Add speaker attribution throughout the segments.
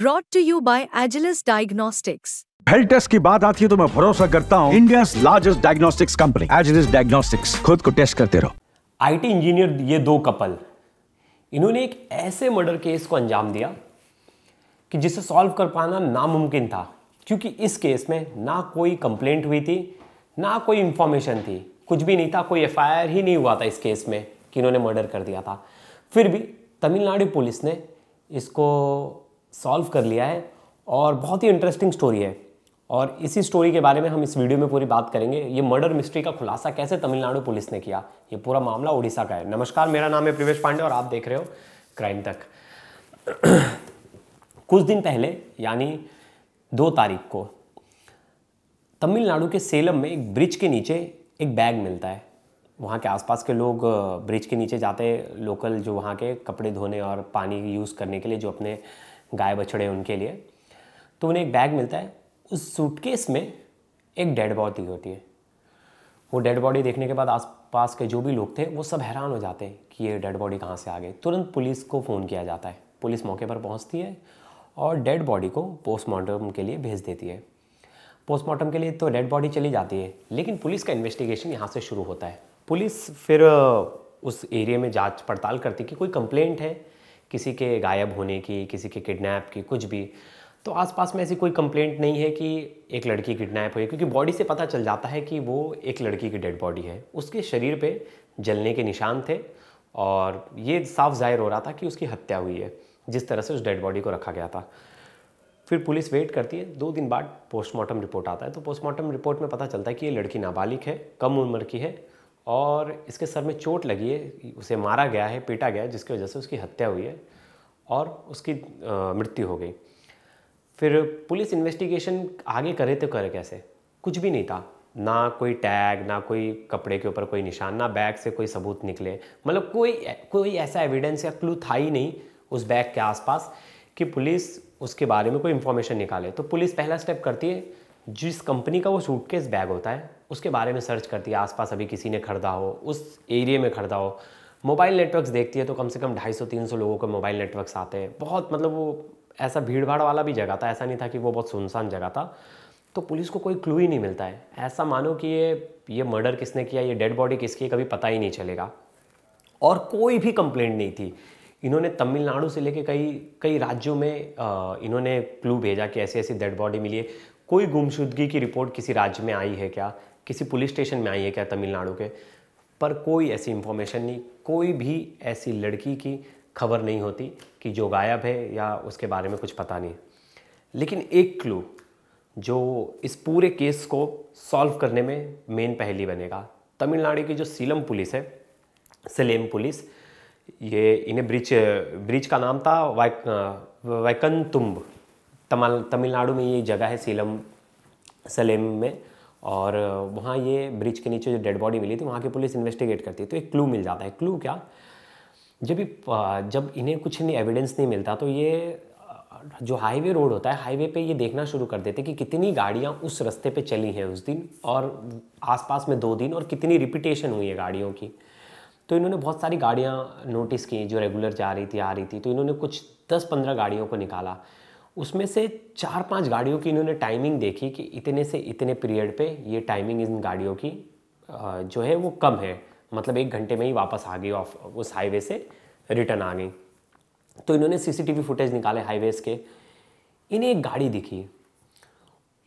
Speaker 1: broad to you by Agilus diagnostics health test की बात आती है तो मैं भरोसा करता हूँ India largest diagnostics company Agilus diagnostics खुद को टेस्ट करते रहो आईटी इंजीनियर ये दो कपल इन्होंने एक ऐसे मर्डर केस को अंजाम दिया कि जिसे सॉल्व कर पाना नामुमकिन था क्योंकि इस केस में ना कोई कंप्लेंट हुई थी ना कोई इंफॉर्मेशन थी कुछ भी नहीं था कोई एफ ही नहीं हुआ था इस केस में कि इन्होंने मर्डर कर दिया था फिर भी तमिलनाडु पुलिस ने इसको सॉल्व कर लिया है और बहुत ही इंटरेस्टिंग स्टोरी है और इसी स्टोरी के बारे में हम इस वीडियो में पूरी बात करेंगे ये मर्डर मिस्ट्री का खुलासा कैसे तमिलनाडु पुलिस ने किया ये पूरा मामला उड़ीसा का है नमस्कार मेरा नाम है प्रवेश पांडे और आप देख रहे हो क्राइम तक कुछ दिन पहले यानी दो तारीख को तमिलनाडु के सेलम में एक ब्रिज के नीचे एक बैग मिलता है वहाँ के आसपास के लोग ब्रिज के नीचे जाते लोकल जो वहाँ के कपड़े धोने और पानी यूज़ करने के लिए जो अपने गाय बछड़े उनके लिए तो उन्हें एक बैग मिलता है उस सूटकेस में एक डेड बॉडी होती है वो डेड बॉडी देखने के बाद आसपास के जो भी लोग थे वो सब हैरान हो जाते हैं कि ये डेड बॉडी कहाँ से आ गई तुरंत पुलिस को फ़ोन किया जाता है पुलिस मौके पर पहुँचती है और डेड बॉडी को पोस्टमार्टम के लिए भेज देती है पोस्टमार्टम के लिए तो डेड बॉडी चली जाती है लेकिन पुलिस का इन्वेस्टिगेशन यहाँ से शुरू होता है पुलिस फिर उस एरिया में जांच पड़ताल करती कि कोई कंप्लेंट है किसी के गायब होने की किसी के किडनैप की कुछ भी तो आसपास में ऐसी कोई कंप्लेंट नहीं है कि एक लड़की किडनैप हुई क्योंकि बॉडी से पता चल जाता है कि वो एक लड़की की डेड बॉडी है उसके शरीर पे जलने के निशान थे और ये साफ जाहिर हो रहा था कि उसकी हत्या हुई है जिस तरह से उस डेड बॉडी को रखा गया था फिर पुलिस वेट करती है दो दिन बाद पोस्टमार्टम रिपोर्ट आता है तो पोस्टमार्टम रिपोर्ट में पता चलता है कि ये लड़की नाबालिग है कम उम्र की है और इसके सर में चोट लगी है उसे मारा गया है पीटा गया है जिसकी वजह से उसकी हत्या हुई है और उसकी मृत्यु हो गई फिर पुलिस इन्वेस्टिगेशन आगे करे तो करे कैसे कुछ भी नहीं था ना कोई टैग ना कोई कपड़े के ऊपर कोई निशान ना बैग से कोई सबूत निकले मतलब कोई कोई ऐसा एविडेंस या क्लू था ही नहीं उस बैग के आसपास कि पुलिस उसके बारे में कोई इन्फॉर्मेशन निकाले तो पुलिस पहला स्टेप करती है जिस कंपनी का वो सूटकेस बैग होता है उसके बारे में सर्च करती है आसपास अभी किसी ने खरीदा हो उस एरिए में खरीदा हो मोबाइल नेटवर्क्स देखती है तो कम से कम ढाई सौ तीन सौ लोगों के मोबाइल नेटवर्क्स आते हैं बहुत मतलब वो ऐसा भीड़ भाड़ वाला भी जगह था ऐसा नहीं था कि वो बहुत सुनसान जगह था तो पुलिस को कोई क्लू ही नहीं मिलता है ऐसा मानो कि ये ये मर्डर किसने किया ये डेड बॉडी किसकी कभी पता ही नहीं चलेगा और कोई भी कंप्लेंट नहीं थी इन्होंने तमिलनाडु से लेके कई कई राज्यों में आ, इन्होंने क्लू भेजा कि ऐसी ऐसी डेड बॉडी मिली है कोई गुमशुदगी की रिपोर्ट किसी राज्य में आई है क्या किसी पुलिस स्टेशन में आई है क्या तमिलनाडु के पर कोई ऐसी इन्फॉर्मेशन नहीं कोई भी ऐसी लड़की की खबर नहीं होती कि जो गायब है या उसके बारे में कुछ पता नहीं लेकिन एक क्लू जो इस पूरे केस को सॉल्व करने में मेन पहली बनेगा तमिलनाडु की जो सीलम पुलिस है सलेम पुलिस ये इन्हें ब्रिज ब्रिज का नाम था वाइक वैकनतुम्ब तमिलनाडु में ये जगह है सीलम सलेम में और वहाँ ये ब्रिज के नीचे जो डेड बॉडी मिली थी वहाँ की पुलिस इन्वेस्टिगेट करती है तो एक क्लू मिल जाता है क्लू क्या जब ये जब इन्हें कुछ नहीं एविडेंस नहीं मिलता तो ये जो हाईवे रोड होता है हाईवे पे ये देखना शुरू कर देते कि कितनी गाड़ियाँ उस रास्ते पे चली हैं उस दिन और आसपास में दो दिन और कितनी रिपीटेशन हुई है गाड़ियों की तो इन्होंने बहुत सारी गाड़ियाँ नोटिस की जो रेगुलर जा रही थी आ रही थी तो इन्होंने कुछ दस पंद्रह गाड़ियों को निकाला उसमें से चार पांच गाड़ियों की इन्होंने टाइमिंग देखी कि इतने से इतने पीरियड पे ये टाइमिंग इन गाड़ियों की जो है वो कम है मतलब एक घंटे में ही वापस आ गई ऑफ उस हाईवे से रिटर्न आ गई तो इन्होंने सीसीटीवी फुटेज निकाले हाईवेज के इन्हें एक गाड़ी दिखी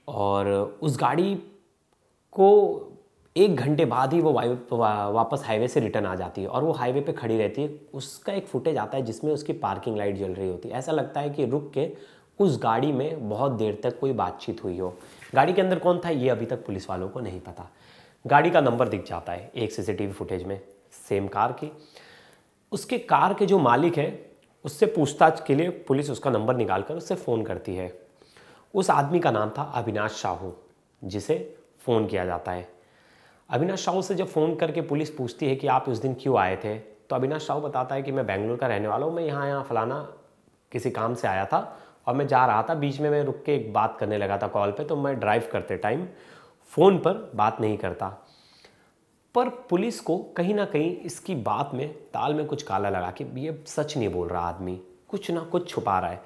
Speaker 1: और उस गाड़ी को एक घंटे बाद ही वो वापस हाईवे से रिटर्न आ जाती है और वो हाईवे पे खड़ी रहती है उसका एक फुटेज आता है जिसमें उसकी पार्किंग लाइट जल रही होती है ऐसा लगता है कि रुक के उस गाड़ी में बहुत देर तक कोई बातचीत हुई हो गाड़ी के अंदर कौन था ये अभी तक पुलिस वालों को नहीं पता गाड़ी का नंबर दिख जाता है एक सीसीटीवी फुटेज में सेम कार की उसके कार के जो मालिक है उससे पूछताछ के लिए पुलिस उसका नंबर निकाल कर उससे फ़ोन करती है उस आदमी का नाम था अविनाश शाहू जिसे फ़ोन किया जाता है अविनाश शाहू से जब फ़ोन करके पुलिस पूछती है कि आप उस दिन क्यों आए थे तो अविनाश शाहू बताता है कि मैं बेंगलुरु का रहने वाला हूँ मैं यहाँ यहाँ फलाना किसी काम से आया था और मैं जा रहा था बीच में मैं रुक के एक बात करने लगा था कॉल पे तो मैं ड्राइव करते टाइम फ़ोन पर बात नहीं करता पर पुलिस को कहीं ना कहीं इसकी बात में ताल में कुछ काला लगा कि ये सच नहीं बोल रहा आदमी कुछ ना कुछ छुपा रहा है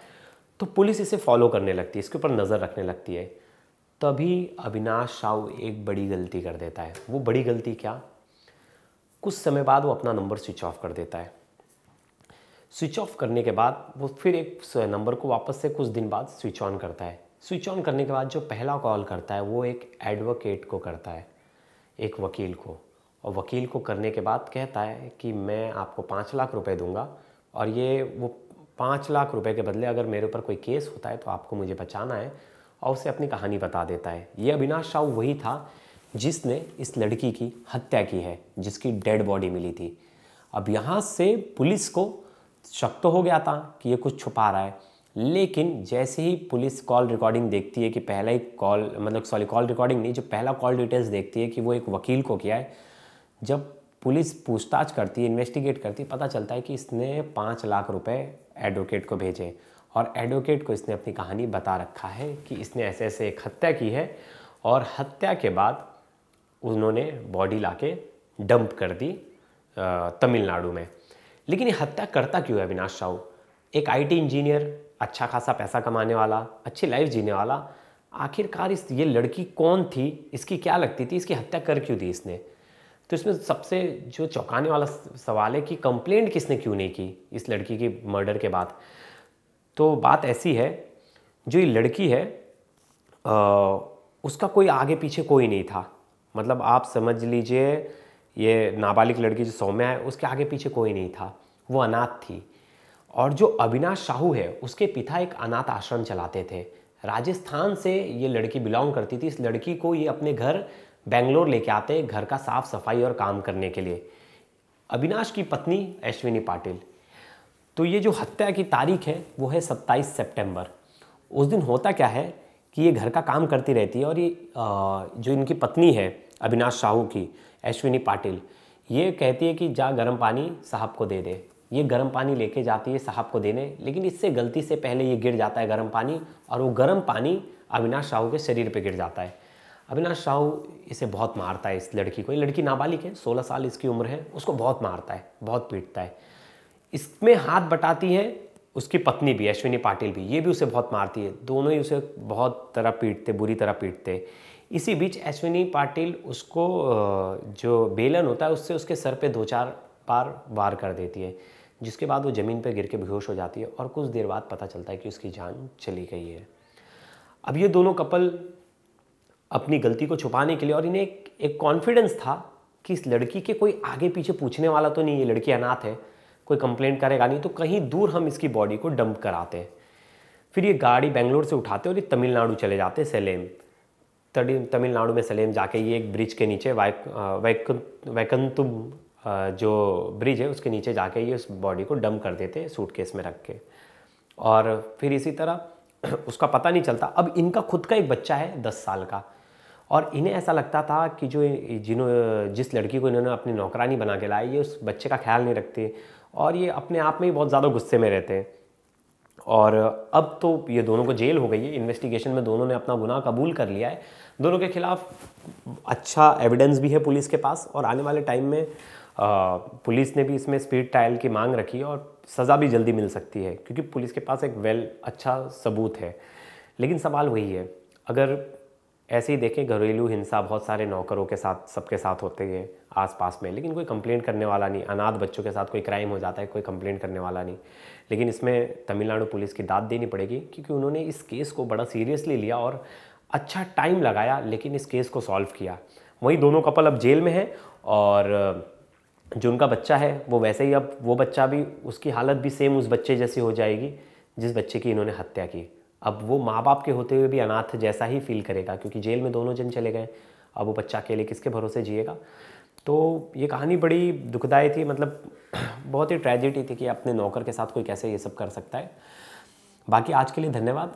Speaker 1: तो पुलिस इसे फॉलो करने लगती है इसके ऊपर नज़र रखने लगती है तभी अविनाश साहू एक बड़ी गलती कर देता है वो बड़ी गलती क्या कुछ समय बाद वो अपना नंबर स्विच ऑफ कर देता है स्विच ऑफ करने के बाद वो फिर एक नंबर को वापस से कुछ दिन बाद स्विच ऑन करता है स्विच ऑन करने के बाद जो पहला कॉल करता है वो एक एडवोकेट को करता है एक वकील को और वकील को करने के बाद कहता है कि मैं आपको पाँच लाख रुपए दूंगा और ये वो पाँच लाख रुपए के बदले अगर मेरे ऊपर कोई केस होता है तो आपको मुझे बचाना है और उसे अपनी कहानी बता देता है ये अविनाश राव वही था जिसने इस लड़की की हत्या की है जिसकी डेड बॉडी मिली थी अब यहाँ से पुलिस को शक तो हो गया था कि ये कुछ छुपा रहा है लेकिन जैसे ही पुलिस कॉल रिकॉर्डिंग देखती है कि पहला ही कॉल मतलब सॉरी कॉल रिकॉर्डिंग नहीं जो पहला कॉल डिटेल्स देखती है कि वो एक वकील को किया है जब पुलिस पूछताछ करती है इन्वेस्टिगेट करती है पता चलता है कि इसने पाँच लाख रुपए एडवोकेट को भेजे और एडवोकेट को इसने अपनी कहानी बता रखा है कि इसने ऐसे ऐसे एक हत्या की है और हत्या के बाद उन्होंने बॉडी ला डंप कर दी तमिलनाडु में लेकिन ये हत्या करता क्यों है अविनाश साहू एक आईटी इंजीनियर अच्छा खासा पैसा कमाने वाला अच्छी लाइफ जीने वाला आखिरकार इस ये लड़की कौन थी इसकी क्या लगती थी इसकी हत्या कर क्यों दी इसने तो इसमें सबसे जो चौंकाने वाला सवाल है कि कंप्लेंट किसने क्यों नहीं की इस लड़की की मर्डर के बाद तो बात ऐसी है जो ये लड़की है आ, उसका कोई आगे पीछे कोई नहीं था मतलब आप समझ लीजिए ये नाबालिग लड़की जो सौम्या है उसके आगे पीछे कोई नहीं था वो अनाथ थी और जो अविनाश साहू है उसके पिता एक अनाथ आश्रम चलाते थे राजस्थान से ये लड़की बिलोंग करती थी इस लड़की को ये अपने घर बेंगलोर लेके आते घर का साफ सफाई और काम करने के लिए अविनाश की पत्नी अश्विनी पाटिल तो ये जो हत्या की तारीख है वो है सत्ताईस सितंबर उस दिन होता क्या है कि ये घर का काम करती रहती है और ये जो इनकी पत्नी है अविनाश साहू की अश्विनी पाटिल ये कहती है कि जा गर्म पानी साहब को दे दे ये गर्म पानी लेके जाती है साहब को देने लेकिन इससे गलती से पहले ये गिर जाता है गर्म पानी और वो गर्म पानी अविनाश साहू के शरीर पे गिर जाता है अविनाश साहू इसे बहुत मारता है इस लड़की को ये लड़की नाबालिग है सोलह साल इसकी उम्र है उसको बहुत मारता है बहुत पीटता है इसमें हाथ बटाती है उसकी पत्नी भी अश्विनी पाटिल भी ये भी उसे बहुत मारती है दोनों ही उसे बहुत तरह पीटते बुरी तरह पीटते इसी बीच अश्विनी पाटिल उसको जो बेलन होता है उससे उसके सर पे दो चार पार वार कर देती है जिसके बाद वो ज़मीन पर गिर के बेहोश हो जाती है और कुछ देर बाद पता चलता है कि उसकी जान चली गई है अब ये दोनों कपल अपनी गलती को छुपाने के लिए और इन्हें एक एक कॉन्फिडेंस था कि इस लड़की के कोई आगे पीछे पूछने वाला तो नहीं ये लड़की अनाथ है कोई कंप्लेंट करेगा नहीं तो कहीं दूर हम इसकी बॉडी को डंप कराते हैं फिर ये गाड़ी बेंगलोर से उठाते और ये तमिलनाडु चले जाते सेलेम तमिलनाडु में सलेम जाके ये एक ब्रिज के नीचे वैक वैकंतुम जो ब्रिज है उसके नीचे जाके ये उस बॉडी को डम कर देते सूटकेस में रख के और फिर इसी तरह उसका पता नहीं चलता अब इनका खुद का एक बच्चा है दस साल का और इन्हें ऐसा लगता था कि जो जिन जिस लड़की को इन्होंने अपनी नौकरानी बना के लाई ये उस बच्चे का ख्याल नहीं रखते और ये अपने आप में ही बहुत ज़्यादा गुस्से में रहते हैं और अब तो ये दोनों को जेल हो गई है इन्वेस्टिगेशन में दोनों ने अपना गुनाह कबूल कर लिया है दोनों के खिलाफ अच्छा एविडेंस भी है पुलिस के पास और आने वाले टाइम में आ, पुलिस ने भी इसमें स्पीड ट्रायल की मांग रखी है और सज़ा भी जल्दी मिल सकती है क्योंकि पुलिस के पास एक वेल अच्छा सबूत है लेकिन सवाल वही है अगर ऐसे ही देखें घरेलू हिंसा बहुत सारे नौकरों के साथ सबके साथ होते हैं आस पास में लेकिन कोई कंप्लेंट करने वाला नहीं अनाथ बच्चों के साथ कोई क्राइम हो जाता है कोई कंप्लेंट करने वाला नहीं लेकिन इसमें तमिलनाडु पुलिस की दाद देनी पड़ेगी क्योंकि उन्होंने इस केस को बड़ा सीरियसली लिया और अच्छा टाइम लगाया लेकिन इस केस को सॉल्व किया वही दोनों कपल अब जेल में हैं और जो उनका बच्चा है वो वैसे ही अब वो बच्चा भी उसकी हालत भी सेम उस बच्चे जैसी हो जाएगी जिस बच्चे की इन्होंने हत्या की अब वो माँ बाप के होते हुए भी अनाथ जैसा ही फील करेगा क्योंकि जेल में दोनों जन चले गए अब वो बच्चा अकेले किसके भरोसे जिएगा तो ये कहानी बड़ी दुखदायी थी मतलब बहुत ही ट्रेजिडी थी कि अपने नौकर के साथ कोई कैसे ये सब कर सकता है बाकी आज के लिए धन्यवाद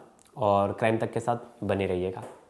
Speaker 1: और क्राइम तक के साथ बने रहिएगा